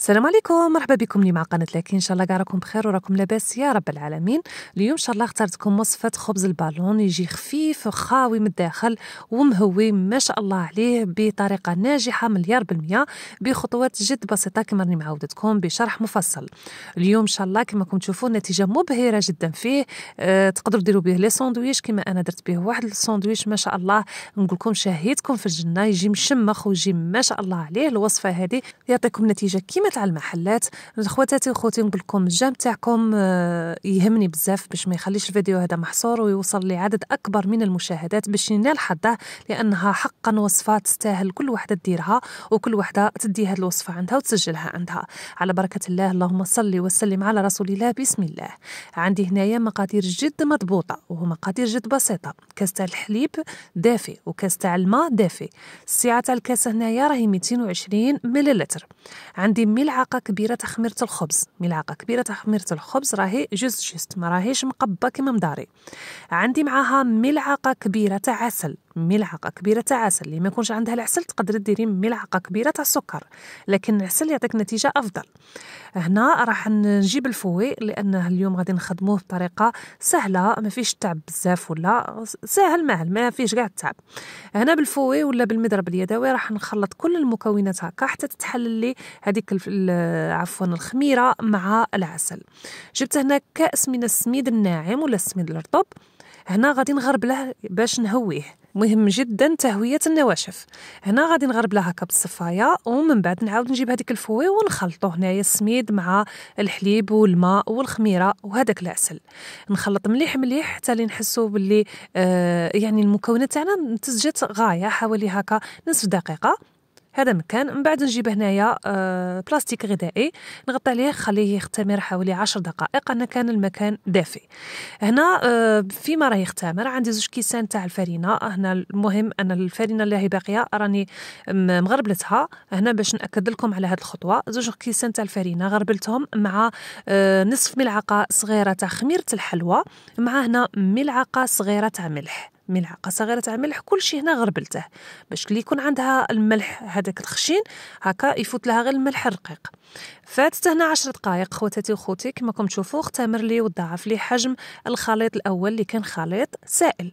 السلام عليكم مرحبا بكم لي مع قناه لكن ان شاء الله كاع راكم بخير وراكم لاباس يا رب العالمين اليوم ان شاء الله اخترتكم وصفه خبز البالون يجي خفيف خاوي من الداخل ومهوي ما شاء الله عليه بطريقه ناجحه مليار بالمية بخطوات جد بسيطه كما راني معودتكم بشرح مفصل اليوم ان شاء الله كما راكم تشوفوا النتيجه مبهره جدا فيه أه تقدروا ديروا به لي ساندويش كما انا درت به واحد الساندويش ما شاء الله نقول لكم شهيتكم في الجنه يجي مشمخ ويجي ما شاء الله عليه الوصفه هذه يعطيكم نتيجه كيما كذلك على المحلات خواتاتي وخوتي نقول لكم الجام تاعكم آه، يهمني بزاف باش ما يخليش الفيديو هذا محصور ويوصل لعدد اكبر من المشاهدات باش ينال حظه لانها حقا وصفه تستاهل كل وحده ديرها وكل وحده تدي هذه الوصفه عندها وتسجلها عندها على بركه الله اللهم صل وسلم على رسول الله بسم الله عندي هنايا مقادير جد مضبوطه ومقادير مقادير جد بسيطه كاس تاع الحليب دافي وكاس تاع الماء دافي السعه تاع الكاس هنايا راهي 220 ملل عندي ملعقه كبيره تاع خميره الخبز ملعقه كبيره تاع خميره الخبز راهي جوست جوست ما راهيش مقبه كما مداري عندي معاها ملعقه كبيره تاع عسل ملعقه كبيره تاع عسل اللي ما يكونش عندها العسل تقدري ديري ملعقه كبيره تاع السكر لكن العسل يعطيك نتيجه افضل هنا راح نجيب الفوي لانه اليوم غادي نخدموه بطريقه سهله ما فيش تعب بزاف ولا ساهل مهل ما فيش كاع التعب هنا بالفوي ولا بالمضرب اليدوي راح نخلط كل المكونات هكا حتى تتحلل لي هذيك عفوا الخميره مع العسل جبت هنا كاس من السميد الناعم ولا السميد الرطب هنا غادي نغربله باش نهويه مهم جدا تهويه النواشف هنا غادي نغربلها كب بالصفايه ومن بعد نعاود نجيب هذيك الفوي ونخلطو هنايا السميد مع الحليب والماء والخميره وهذاك العسل نخلط مليح مليح حتى اللي نحسو باللي آه يعني المكونات تاعنا نتزجت غايه حوالي هكا نصف دقيقه هذا مكان من بعد نجيب هنايا آه، بلاستيك غذائي نغطي عليه خليه يختمر حوالي عشر دقائق انا كان المكان دافي هنا آه، فيما راه يختمر عندي زوج كيسان تاع الفرينه هنا المهم ان الفرينه اللي هي باقيه راني مغربلتها هنا باش ناكد لكم على هذه الخطوه زوج كيسان تاع الفرينه غربلتهم مع آه، نصف ملعقه صغيره تاع خميره الحلوى مع هنا ملعقه صغيره تاع ملح ملعقه صغيره تاع ملح كلشي هنا غربلته باش كلي يكون عندها الملح هذاك الخشين هكا يفوت لها غير الملح الرقيق فاتت هنا 10 دقائق خواتاتي وخوتي كما راكم تشوفوا اختمر لي وضاعف لي حجم الخليط الاول اللي كان خليط سائل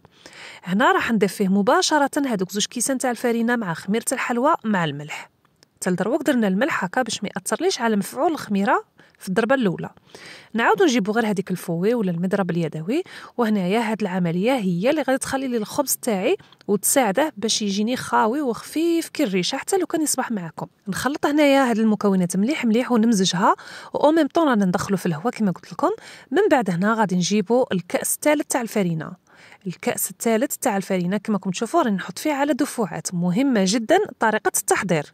هنا راح نضيف فيه مباشره هذوك زوج كيسان تاع الفرينه مع خميره الحلوى مع الملح تلدر درنا الملح هكا باش ما ياثرليش على مفعول الخميره في الضربه الاولى نعاودو نجيبو غير هذيك الفوي ولا المضرب اليدوي وهنايا هاد العمليه هي اللي غادي تخلي لي الخبز تاعي وتساعده باش يجيني خاوي وخفيف كالريشة حتى لو كان يصبح معكم نخلط هنايا هاد المكونات مليح مليح ونمزجها او ميم طون رانا ندخلو في الهواء كما قلت لكم من بعد هنا غادي نجيبو الكاس الثالث تاع الفرينه الكأس الثالث تاع الفرينة كما راكم تشوفوا راني نحط فيه على دفوعات مهمة جدا طريقة التحضير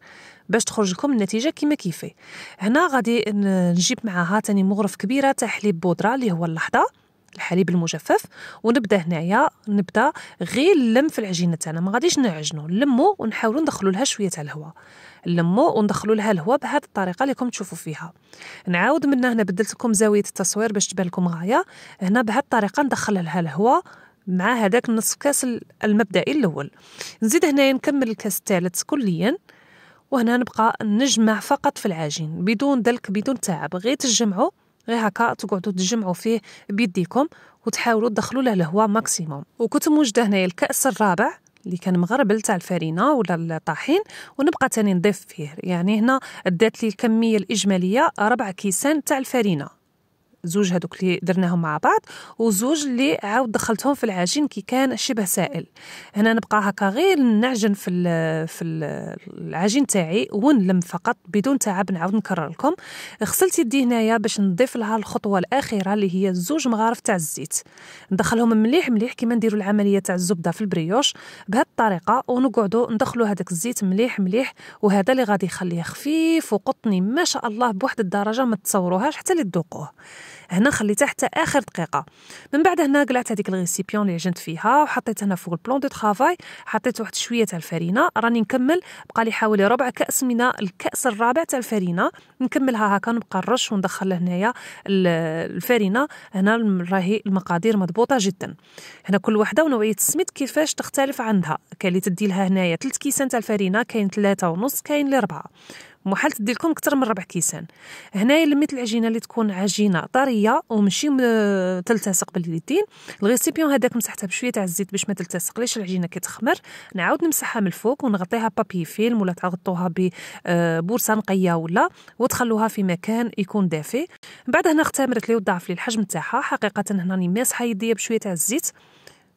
باش تخرج لكم النتيجه كما كيفي هنا غادي نجيب معها تاني مغرف كبيره تاع حليب بودره اللي هو اللحظه الحليب المجفف ونبدا هنايا نبدا غير نلم في العجينه تاعنا ما غاديش نعجنو نلمو ونحاولوا ندخلوا لها شويه تاع الهواء نلمو وندخلوا لها الهواء بهذه الطريقه اللي راكم تشوفوا فيها نعاود من هنا بدلت لكم زاويه التصوير باش تبان لكم غايه هنا بهذه الطريقه ندخل لها الهواء مع هذاك نصف كاس المبدئي الاول نزيد هنايا نكمل الكاس الثالث كليا وهنا نبقى نجمع فقط في العجين بدون دلك بدون تعب غير تجمعوا غير هكا تقعدوا تجمعوا فيه بيديكم وتحاولوا تدخلوا له الهواء ماكسيموم وكنت موجده هنايا الكاس الرابع اللي كان مغربل تاع الفارينه ولا الطحين ونبقى تاني نضيف فيه يعني هنا ادات لي الكميه الاجماليه ربع كيسان تاع الفارينه زوج هذوك اللي درناهم مع بعض وزوج اللي عاود دخلتهم في العجين كي كان شبه سائل هنا نبقى هكا غير نعجن في في العجين تاعي ونلم فقط بدون تعب نعاود نكرر لكم غسلت يدي هنايا باش نضيف لها الخطوه الاخيره اللي هي زوج مغارف تاع الزيت ندخلهم مليح مليح كيما نديروا العمليه تاع الزبده في البريوش بهذه الطريقه ونقعدوا ندخلوا هذاك الزيت مليح مليح وهذا اللي غادي يخليه خفيف وقطني ما شاء الله بواحد الدرجه ما تصوروهاش حتى اللي تذوقوه هنا خليتها حتى اخر دقيقه من بعد هنا قلعت هذيك الريسيبيون اللي عجنت فيها وحطيت هنا فوق البلون دو طرافاي حطيت واحد شويه تاع الفرينه راني نكمل بقى لي حوالي ربع كاس من الكاس الرابع تاع الفرينه نكملها هكا نبقى نرش وندخل هنايا الفرينه هنا راهي المقادير مضبوطه جدا هنا كل وحده ونوعيه السميد كيفاش تختلف عندها كاين اللي تدي لها هنايا 3 كيسان تاع الفرينه كاين 3 ونص كاين 4 محال تدي لكم اكثر من ربع كيسان هنايا لميت العجينه اللي تكون عجينه طريه وماشي تلتصق باليدين الريسيبيون هذاك مسحتها بشويه تاع الزيت باش ما تلتصقليش العجينه كتخمر نعاود نمسحها من الفوق ونغطيها بابي فيلم ولا تغطوها ببورصه آه، نقيه ولا وتخلوها في مكان يكون دافي بعد هنا اختمرت لي وضعف لي الحجم تاعها حقيقه هنا راني ماسحه يديا بشويه تاع الزيت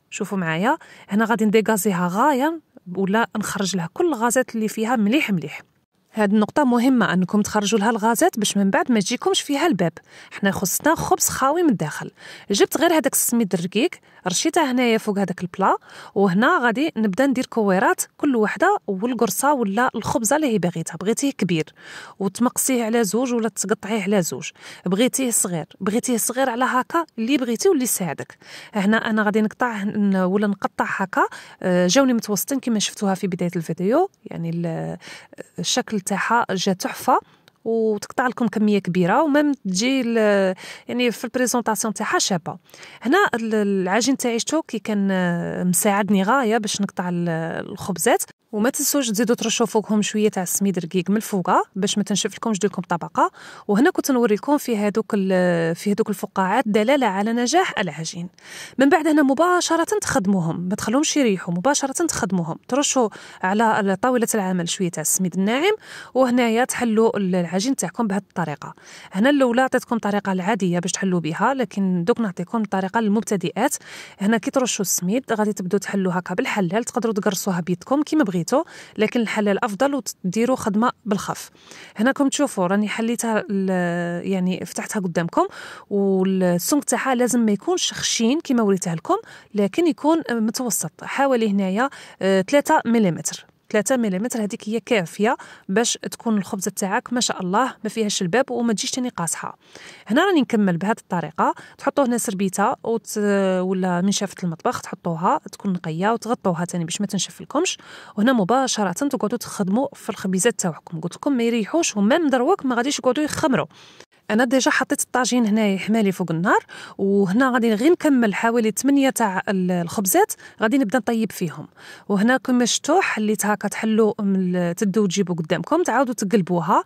شوفوا معايا هنا غادي نديغازيها غايه ولا نخرج لها كل الغازات اللي فيها مليح مليح هاد النقطه مهمه انكم تخرجوا لها الغازات باش من بعد ما تجيكمش فيها الباب حنا خصنا خبز خاوي من الداخل جبت غير هذاك السميد الرقيق رشيتها هنايا فوق هذاك البلا وهنا غادي نبدا ندير كويرات كل وحده والقرصه ولا الخبزه اللي هي باغيتها بغيتيه كبير وتمقسيه على زوج ولا تقطعيه على زوج بغيتيه صغير بغيتيه صغير على هكا اللي بغيتي واللي يساعدك هنا انا غادي نقطع ولا نقطع هكا آه، جاوني متوسطين كما شفتوها في بدايه الفيديو يعني آه، الشكل تاعها جا تحفه وتقطع لكم كميه كبيره ومام تجي يعني في البريزونطاسيون تاعها شابه هنا العجين تاعي شتو كي كان مساعدني غايه باش نقطع الخبزات وما تنسوش تزيدوا ترشوا فوقهم شويه تاع السميد رقيق من الفوقه باش ما تنشفلكمش لكم طبقه وهنا كنت نوريكم في هذوك في هذوك الفقاعات دلاله على نجاح العجين من بعد هنا مباشره تخدموهم ما تخلوهمش يريحوا مباشره تخدموهم ترشوا على طاوله العمل شويه تاع السميد الناعم وهنايا تحلوا العجين تاعكم بهذه الطريقه هنا الاولى عطيتكم الطريقه العاديه باش تحلوا بها لكن دوك نعطيكم الطريقه للمبتدئات هنا كي ترشوا السميد غادي تبداو تحلوا هكا بالحلال تقدروا تقرصوها بيدكم كيما بغيتوا بغيتو لكن الحل الافضل وتديروا خدمه بالخف هناكم تشوفوا راني حليتها يعني فتحتها قدامكم والسمك تاعها لازم ما يكونش خشين كما وريته لكم لكن يكون متوسط حوالي هنايا 3 آه، ملم 3 ملم هذيك هي كافيه باش تكون الخبزه تاعك ما شاء الله ما فيهاش الباب وما تجيش تاني قاصحه هنا راني نكمل بهذه الطريقه تحطوا هنا سربيته وت... ولا منشفه المطبخ تحطوها تكون نقيه وتغطوها تاني باش ما تنشف لكمش وهنا مباشره تقعدوا تخدموا في الخبيزات تاعكم قلت لكم ما يريحوش ومام دروك ما غاديش يقعدوا يخمروا انا ديجا حطيت الطاجين هنايا حمالي فوق النار وهنا غادي غير نكمل حوالي 8 تاع الخبزات غادي نبدا نطيب فيهم وهنا كما شفتوا حليت هكا تحلوا تدو تجيبوا قدامكم تعاودوا تقلبوها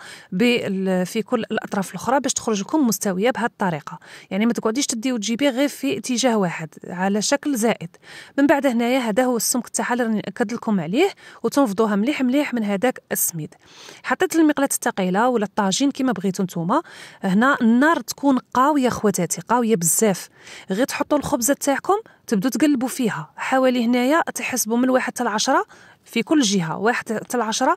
في كل الاطراف الاخرى باش تخرج لكم مستويه بهذه الطريقه يعني ما تقعديش تدي وتجيبي غير في اتجاه واحد على شكل زائد من بعد هنايا هذا هو السمك تاعها اللي راني ناكد لكم عليه وتنفضوها مليح مليح من هذاك السميد حطيت المقله الثقيله ولا الطاجين كما بغيتو نتوما هنا النار تكون قاويه خواتاتي قاويه بزاف غير تحطوا الخبزه تاعكم تبدو تقلبوا فيها حوالي هنايا تحسبوا من واحد حتى في كل جهه واحد حتى العشرة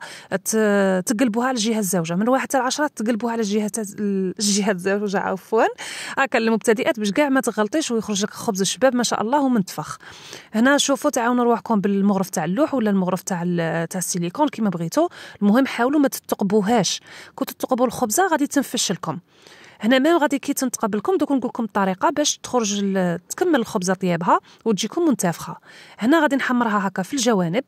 تقلبوها للجهه الزوجه من واحد حتى العشرة تقلبوها على الجهه الجهه الزوجه عفوا هكا المبتدئات باش كاع ما تغلطيش ويخرج لك خبز الشباب ما شاء الله ومنتفخ هنا شوفوا تعاونوا رواحكم بالمغرف تاع اللوح ولا المغرف تاع تاع السيليكون كيما بغيتو المهم حاولوا ما تتقبوهاش كنت تتقبوا الخبزه غادي تنفش لكم هنا ما غادي كي تنتقبلكم لكم دوك نقول لكم الطريقه باش تخرج تكمل الخبزه طيابها وتجيكم منتفخه هنا غادي نحمرها هكا في الجوانب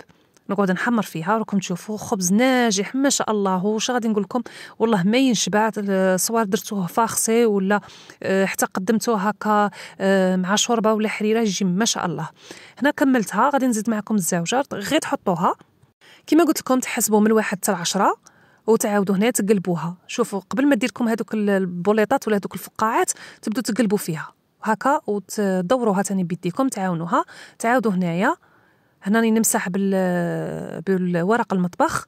نقعد نحمر فيها راكم تشوفوا خبز ناجح ما شاء الله واش غادي نقول لكم والله ما ينشبع سواء درتوه فاخسي ولا آه، حتى قدمتوه هكا آه، مع شوربه ولا حريره يجي ما شاء الله هنا كملتها غادي نزيد معكم الزاوجه غير تحطوها كما قلت لكم تحسبوا من واحد حتى العشرة وتعاودوا هنا تقلبوها شوفوا قبل ما دير لكم هذوك البوليطات ولا هذوك الفقاعات تبدو تقلبوا فيها هكا وتدوروها تاني بيديكم تعاونوها تعاودوا هنايا راني نمسح بال بالورق المطبخ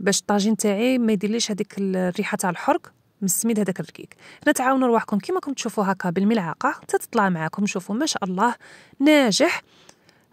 باش الطاجين تاعي ما يديرليش هذيك الريحه تاع الحرق مسميد هذاك الركيك هنا تعاونوا رواحكم كيما راكم تشوفوا هكا بالملعقه حتى تطلع معاكم شوفوا ما شاء الله ناجح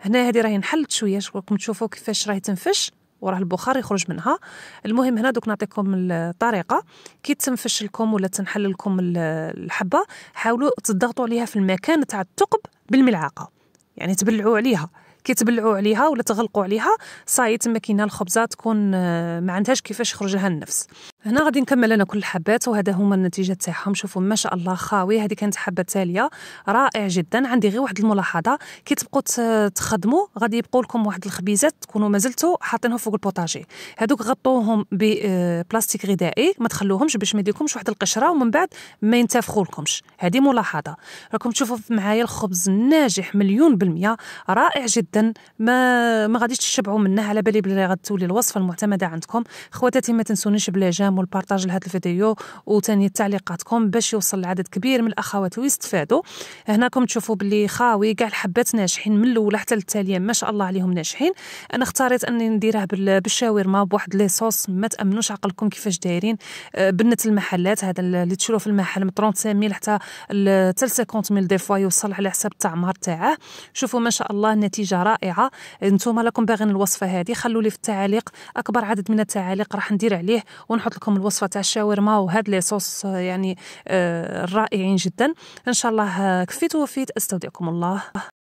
هنا هذه راهي نحلت شويه راكم تشوفوا كيفاش راهي تنفش وراه البخار يخرج منها المهم هنا دوك نعطيكم الطريقه كي تنفش لكم ولا تنحل لكم الحبه حاولوا تضغطوا عليها في المكان تاع الثقب بالملعقه يعني تبلعوا عليها كيتبلعوا عليها ولا تغلقوا عليها صاي تما كاينه الخبزه تكون آه، ما عندهاش كيفاش يخرج لها النفس هنا غادي نكمل انا كل الحبات وهذا هما النتيجه تاعهم شوفوا ما شاء الله خاوي هذه كانت حبه تاليه رائع جدا عندي غير واحد الملاحظه كي تبقوا تخدموا غادي يبقوا لكم واحد الخبيزات تكونوا مازلتوا حاطينهم فوق البوطاجي هذوك غطوهم ببلاستيك آه، غذائي ما تخلوهمش باش ما يديكمش واحد القشره ومن بعد ما ينتفخوا لكمش هذه ملاحظه راكم تشوفوا معايا الخبز ناجح مليون بالميه رائع جدا ما ما غاديش تشبعوا منه على بالي بلي غتولي الوصفه المعتمده عندكم خواتاتي ما تنسونيش بلا جام التفاهم والبارطاج لهذا الفيديو وثاني تعليقاتكم باش يوصل لعدد كبير من الاخوات ويستفادوا هناكم تشوفوا باللي خاوي كاع الحبات ناجحين من الاولى حتى للتاليه ما شاء الله عليهم ناجحين انا اختاريت اني نديره بالشاورما بواحد لي صوص ما تامنوش عقلكم كيفاش دايرين أه، بنت المحلات هذا اللي تشرو في المحل من 35 ميل حتى ل ميل دي فوا يوصل على حساب التعمار تاعه شوفوا ما شاء الله النتيجه رائعه انتم لكم باغيين الوصفه هذه خلوا لي في التعاليق اكبر عدد من التعاليق راح ندير عليه ونحط لكم لكم الوصفه تاع الشاورما وهذا لي صوص يعني آه، رائعين جدا ان شاء الله آه، كفيت وفيت استودعكم الله